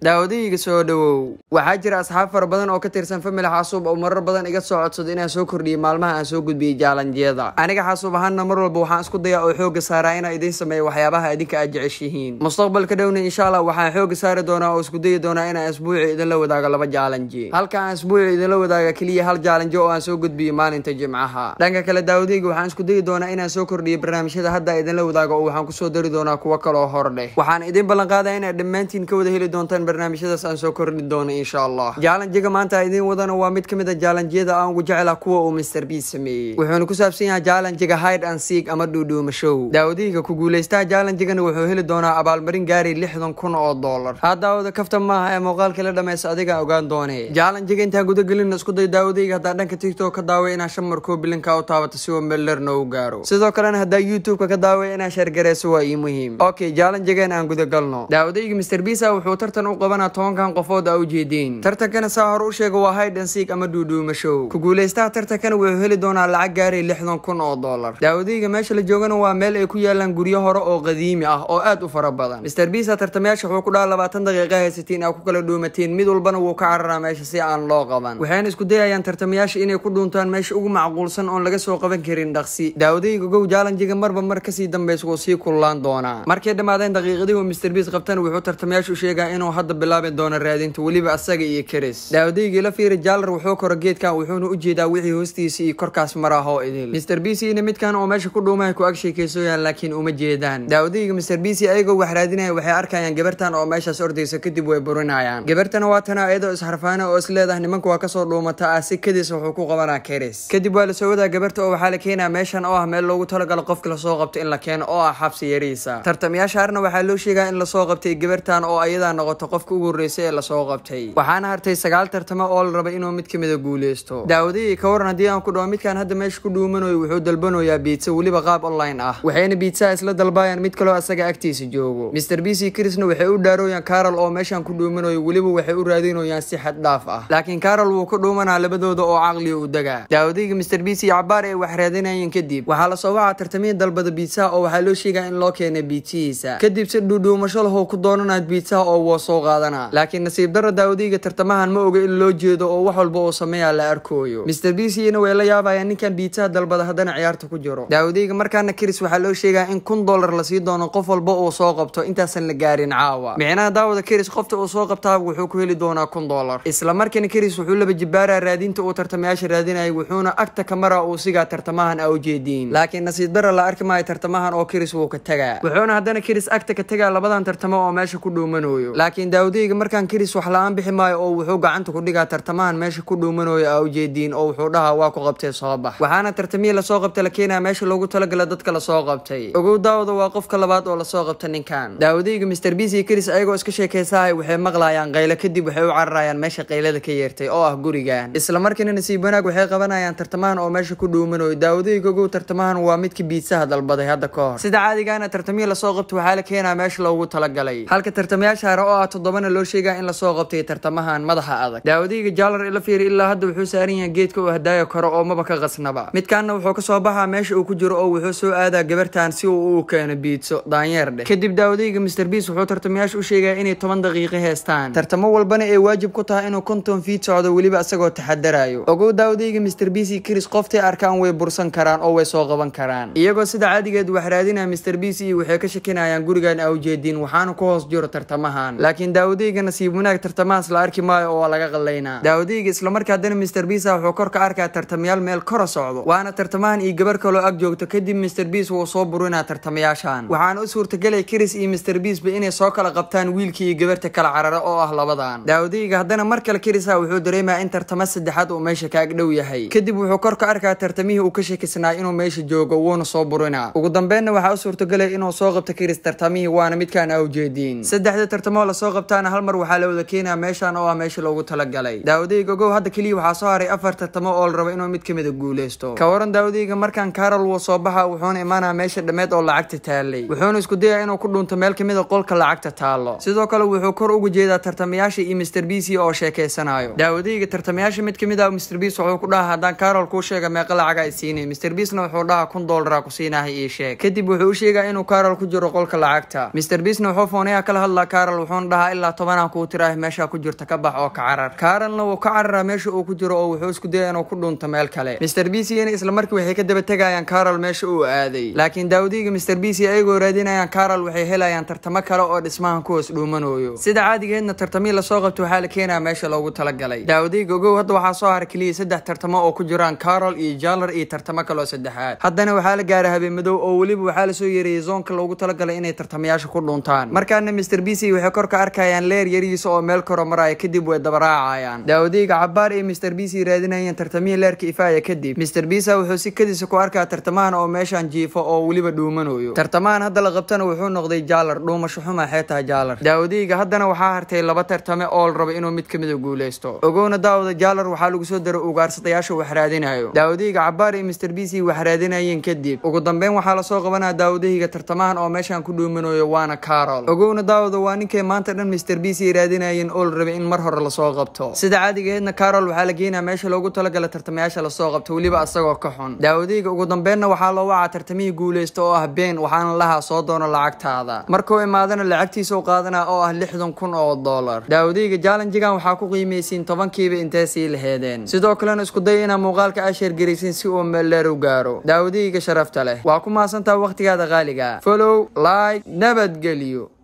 daawadahayga soo dhowow waxaa jira asxaab fara badan oo ka tirsan famili xaasuub oo marar badan iga soo codsada inaan soo kordhiyay maalmaha aan soo gudbiyey jaalanjiyada aniga xaasuub ahaanna mar walba waxaan isku dayaa oo xooga saaraa inaa idiin sameeyo waxyaabaha idinka aad jeceshihiin mustaqbalka dhowna insha allah waxaan xooga saari doonaa oo isku dayi doonaa inaan isbuuci idinla wadaago laba jaalanji halka aan isbuuci idinla wadaaga keliya hal jaalanji oo aan soo gudbiyo maalinta jimcaha dhanka kale daawadahayga waxaan isku dayi doonaa inaan soo kordhiyo barnaamijyada hadda idinla wadaago oo waxaan kusoo dari doonaa kuwo kaloo hor dheh waxaan idiin ballanqaadaa inaad dhammaantiin ka wada heli doontaan barnaamijyadaas aan soo korni doono insha allah jaalanjiga maanta idiin wadana waa mid ka mid a ah jaalanjiyada aan ugu jecela kuwa uu mister b sameeyey wuxuuna ku saabsan yahay jaalanjiga hide and siig ama dhuudhuumashow daawadihiga ku guulaystaha jaalanjigana wuxuu heli doonaa abaalmarin gaaray lixdan kun oo dollar haa daawada kafta maaha ee muuqaalkii la dhamaysa adiga ogaan doone jaalanjiga intaan gudagelinna isku iskuday daawadihiga haddaa dhanka tiktok ka daaway inaa shan markoo bilinka u taabata si uu meler noogu gaaro sidoo kalena haddaa youtubeka ka daaway inaa sheergareyso waa ii muhiim okay jaalanjigeen aan gudagalno daawadahiga mister bisa wuxuu tartan u qobana tobankan qofood aa u jeediin tartankana saa hore u sheega waa haydhan siig ama duuduumashow ku guulaystaha tartankana wuxuu heli doonaa lacag gaaray lixdan kun oo dollar daawadayga meesha la joogana waa meel ay ku yaalaan guryo hore oo qadiimi ah oo aad u fara badan mister bisa tartamayaasha wuxuu ku dhaha labaatan daqiiqa haysatiin aa ku kala dhuumateen mid walbana wuu ka cararaa meesha si aan loo qaban waxayna isku dayayaan tartamayaasha inay ku dhuuntaan meesha ugu macquulsan oon laga soo qaban karin dhaqsi daawadayga gow jaalanjiga marba mar kasii dambays wuu sii kullaan doonaa markay dhammaadeen daqiiqadii uu mister bis qabtana wuxuu tartamayaashu sheegaa inuu hadda hadda bilaabi doona raadinta weliba asaga iyo karis daawadeygii la fiiri jaalar wuxuu koro geedkan wuxuuna u jeedaa wixii hoostiisa iyo korkaas maraahoo idil mister b c ina midkan oo meesha ku dhuumaha ku agsheekaysooyaan laakiin uma jeedaan daawadeyga mister b c ayagoo wax raadinaya waxay arkayaan gabartan oo meeshaas ordaysa kadib way burinayaan gabartana waa tana iyadoo isharfaana oo is leedaha nimanka waa kasoo dhuumata ah si kadis wuxuu ku qabanaa keris kadib waa la soo wadaa gabarta oo waxaa la keenaa meeshan oo ah meel loogu talagalo qofki lasoo qabto in la keeno oo ah xabsi yariisa tartamyaashaarna waxaa loo sheegaa in lasoo qabtay gabartan oo ayadaa noqoto qof qofka ugu horreysay ee lasoo qabtay waxaana hartay sagaal tartamo oo la rabay inuu mid ka mida guuleysto daawadihii ka waran haddii aan ku dhaho midkaan hadda meesha ku dhuumanayo wuxuu dalbanayaa biitsa weliba qaab online ah waxayna biitsaha isla dalbaayaan mid kaloo asaga agtiisa joogo mister b c chrisna waxay u dhaarooyaan karol oo meeshan ku dhuumanayo weliba waxay u raadinayaan si xad dhaaf ah laakiin karol wuu ka dhuumanaa labadooda oo caqliga u dagaa daawadihii mister b c cabaar ay wax raadinayeen kadib waxaa lasoo wacaa tartamihii dalbada biitsaha oo waxaa loo sheegaa in loo keenay biidsihiisa kadib si dhuudhuumasho lahoo ku doonanaad biitsaha oo woo soo qa qaadanaa laakiin nasiib darro daawadeyga tartamahan ma oga in loo jeedo oo wax walba uu sameeyaa la arkooyo mister bcna way la yaabayaan ninkan biitsaha dalbada haddana ciyaarta ku jiro daawadeyga markaana karis waxaa loo sheegaa in kun dollar lasii doono qof walba uu soo qabto intaasan la gaarin caawa micnaha daawada karis qofta uu soo qabtaaba wuxuu ku heli doonaa kun dollar isla markiina karis wuxuu laba jibaaraa raadinta uu tartamayaasha raadinayay wuxuuna agta kamara uu sigaa tartamahan a ujeediin laakiin nasiib darra la arki maayo tartamahan oo karis wuu ka tegaa wuxuuna haddana karis agta ka tagaa labadan tartamo oo meesha ku dhuumanooyo laakiin daawudeyga markaan kiris wax la-aan bixi maayo oo wuxuu gacanta ku dhigaa tartamahan meesha ku dhuumanooya a ujeediin oo wuxuu dhahaa waa ku qabtay soo bax waxaana tartamihii lasoo qabtay la keenaya meesha loogu talagala dadka lasoo qabtay ogow daawada waa qofka labaad oo lasoo qabtay ninkan daawudeyga mister bs iyo kiris ayagoo iska sheekaysahay waxay maqlayaan qaylo kadib waxay u cararayaan meesha qaylada ka yeertay oo ah gurigan isla markiina nasiib wanaag waxay qabanayaan tartamahan oo meesha ku dhuumanayo daawudeyga ogow tartamahan waa midka biidsaha dalbaday hadda ka hor sida caadigaana tartamihii lasoo qabtay waxaa la keenaa meesha loogu talagalay halka tartamayaasha hare oo ah toddobana loo sheegaa in lasoo qabtay tartamahan madaxa adag daawadeyga jaalar la fiiri ilaa hadda wuxuu saaran yahay geedka uu hadaayo ah karo oo maba ka qasnaba midkaanna wuxuu kasoo baxaa meesha uu ku jiro oo wuxuu soo aadaa gabartan si uu u keeno biidso daanyeer kadib daawadeyga mister biis wuxuu tartamayaasha u sheegaa inay toban daqiiqo heestaan tartamo walbana ay waajib ku tahay inuu konton fiid socdo weliba isagoo taxadaraayo ogow daawadeyga mister biis iyo kris qoftay arkaan way bursan karaan oo way soo qaban karaan iyagoo sida caadigeed wax raadinaya mister biis iyo waxay ka shakinayaan gurigan awjeedin waxaana ku hoos jiro tartamahan laakiin laakiin daawadeyga nasiib wanaag tartamahaas la arki maayo oo waa laga qalaynaa daawadeyga islamarkaa haddana mister biisa ah wuxuu kor ka arkaa tartamayaal meel kora socdo waana tartamahan iyo gabar kaloo ag joogto kadib mister biis wuu soo burinaa tartamayaashan waxaana u suurtagelay chris iyo mister biisba inay soo kala qabtaan wiilkii iyo gabarta kala carara oo ah labadan daawadeyga haddana mar kale krisa ah wuxuu dareemaa in tartamo saddexaad uu meesha ka agdhow yahay kadib wuxuu kor ka arkaa tartamihii uu ka shakisnaa inuu meesha joogo wuuna soo burinaa ugu dambeenna waxaa u suurtagelay inuu soo qabto kris tartamihii waana midkaan aa ujeediin saddexda tartamoo lasoo qabtaana hal mar waxaa la wada keenaya meeshan oo ah meesha loogu galay daawadeyga ogow hadda keliya waxaa soo haray afar tartamo oo la rabo inuu mid kamid a guuleysto ka waran daawadayga markan karol woo soo baxa wuxuuna imaanaya meesha dhammeed oo lacagta taallay wuxuuna isku dayaa inuu ku dhuunto meel kamid a qolka lacagta taallo sidoo kale wuxuu kor ugu jeedaa tartamayaasha iyo mister bc oo sheekeysanayo daawadeyga tartamayaasha mid kamid a mister bs wuxuu ku dhahaa haddaan karol kuu sheega meeqa lacaga i siinay mister bisna wuxuu dhahaa kun dolara ku siinahay ii sheeg kadib wuxuu u sheegaa inuu karol ku jiro qolka lacagta mister bisna wuxuu fooneyaa kala hadlaa karol wuxuuna dhahaa ilaa ilaa tobanaa kuu tiraah meeshaa ku jirta ka bax oo ka carar kaaranna wuu ka cararaa meesha uu ku jiro oo wuxuu isku dayaa inuu ku dhuunto meel kale mister bcna isla markii waxay ka daba tegayaan karol meesha uu aaday laakiin daawadiga b c ayagoo raadinayaan karol waxay helayaan tartamo kale oo dhismahan ku dhuumanooyo sida caadigeedna tartamii lasoo qabto waxaa la keenaya meesha loogu talagalay daawadiga ogow hadda waxaa soo hara keliya saddex tartamo oo ku jiraan karol iyo jalar iyo tartamo kaloo saddexaad haddana waxaa la gaaray habeen oo weliba waxaa lasoo yeerayay zoonka loogu talagalay inay tartamayaasha ku dhuuntaan markaana b bc waxay korka arka arkayaan leer yarihiisa oo meel karo maraya kadib way dabaraacayaan daawodeyga cabaar iyo mister biisay raadinayeen tartamihii leerka ifaaya kadib mister biisa ah wuxuu si kadiisa ku arkaa tartamahan oo meeshan jiifo oo weliba dhuumanayo tartamahan hadda la qabtana wuxuu noqday jaalar dhuumasho xuma xeetaa jaalar daawodeyga haddana waxaa hartay laba tartame oo la rabo inuu mid kamida guuleysto ogowna daawada jaalar waxaa lagu soo daro ugaarsadayaasha wax raadinayo daawadeyga cabaar iyo mister biisay wax raadinayeen kadib ugu dambeyn waxaa lasoo qabanaa daawodeyga tartamahan oo meeshan ku dhuumanayo waana carol ogowna daawada waa ninkay maanta dhan mister b ay raadinayeen oo la rabay in mar hore lasoo qabto sida caadigeedna carol waxaa la geenaa meesha loogu talagala tartamayaasha lasoo qabto weliba asagoo ka xun daawadeyga ugu dambeenna waxaa loo wacaa tartamihii guuleysta oo ah been waxaana lahaa soo doono lacagtaada markuu imaadana lacagtiisa u qaadana oo ah lixdan kun oo dollar daawadeyga jalanjigan waxaa ku qiimaysiin tobankiiba inteesii laheedeen sidoo kalena isku day inaa muuqaalka asheer sheergaraysin si uu meeleer u gaaro daawadeyga sharafta leh waa ku maasantaa wakhtigaada qaaliga folow like nabadgelyo